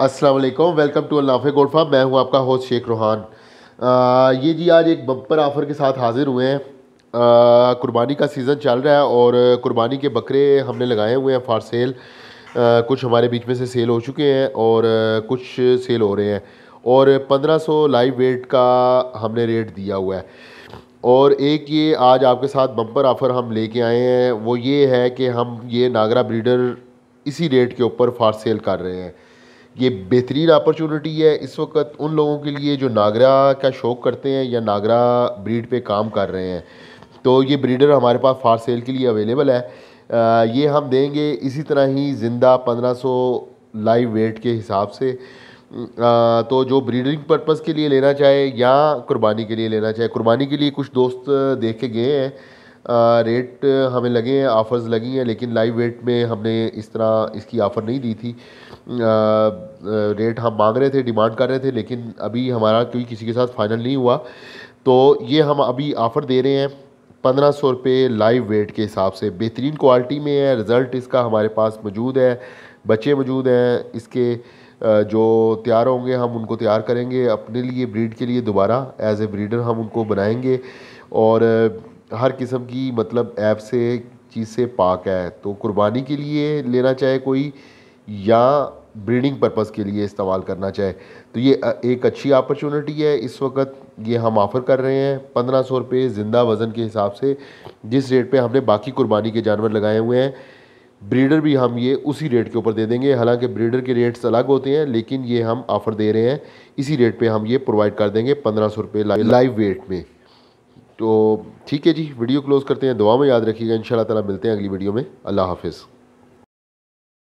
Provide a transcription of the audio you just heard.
Aslam welcome to अल्लाफ़े gold farm मैं हूं आपका होस्ट शेख रोहान ये जी आज एक बम्पर ऑफ़र के साथ हाज़िर हुए हैं कुर्बानी का सीज़न चल रहा है और कुर्बानी के बकरे हमने लगाए हुए हैं फार सेल आ, कुछ हमारे बीच में से सेल हो चुके हैं और कुछ सेल हो रहे हैं और 1500 लाइव वेट का हमने रेट दिया हुआ है और एक ये आज आपके साथ बम्पर ऑफ़र हम लेके आए हैं वो ये है कि हम ये नागरा ब्रीडर इसी रेट के ऊपर फार सेल कर रहे हैं ये बेहतरीन अपॉर्चुनिटी है इस वक्त उन लोगों के लिए जो नागरा का शौक़ करते हैं या नागरा ब्रीड पे काम कर रहे हैं तो ये ब्रीडर हमारे पास फार सेल के लिए अवेलेबल है आ, ये हम देंगे इसी तरह ही ज़िंदा 1500 लाइव वेट के हिसाब से आ, तो जो ब्रीडिंग पर्पज़ के लिए लेना चाहे या कुर्बानी के लिए लेना चाहे कुर्बानी के लिए कुछ दोस्त देख के गए हैं रेट हमें लगे हैं ऑफ़र्स लगी हैं लेकिन लाइव वेट में हमने इस तरह इसकी ऑफ़र नहीं दी थी रेट हम मांग रहे थे डिमांड कर रहे थे लेकिन अभी हमारा कोई किसी के साथ फ़ाइनल नहीं हुआ तो ये हम अभी ऑफ़र दे रहे हैं पंद्रह सौ रुपये लाइव वेट के हिसाब से बेहतरीन क्वालिटी में है रिज़ल्ट इसका हमारे पास मौजूद है बच्चे मौजूद हैं इसके जो तैयार होंगे हम उनको तैयार करेंगे अपने लिए ब्रीड के लिए दोबारा एज ए ब्रीडर हम उनको बनाएंगे और हर किस्म की मतलब ऐप से चीज़ से पाक है तो कुर्बानी के लिए लेना चाहे कोई या ब्रीडिंग पर्पज़ के लिए इस्तेमाल करना चाहे तो ये एक अच्छी अपॉर्चुनिटी है इस वक्त ये हम ऑफ़र कर रहे हैं पंद्रह सौ रुपये ज़िंदा वज़न के हिसाब से जिस रेट पे हमने बाकी कुर्बानी के जानवर लगाए हुए हैं ब्रीडर भी हम ये उसी रेट के ऊपर दे देंगे हालांकि ब्रीडर के रेट्स अलग होते हैं लेकिन ये हम ऑफ़र दे रहे हैं इसी रेट पे हम ये प्रोवाइड कर देंगे पंद्रह सौ रुपये लाइव वेट में तो ठीक है जी वीडियो क्लोज़ करते हैं दुआ में याद रखिएगा इन शाला मिलते हैं अगली वीडियो में अल्लाह हाफिज़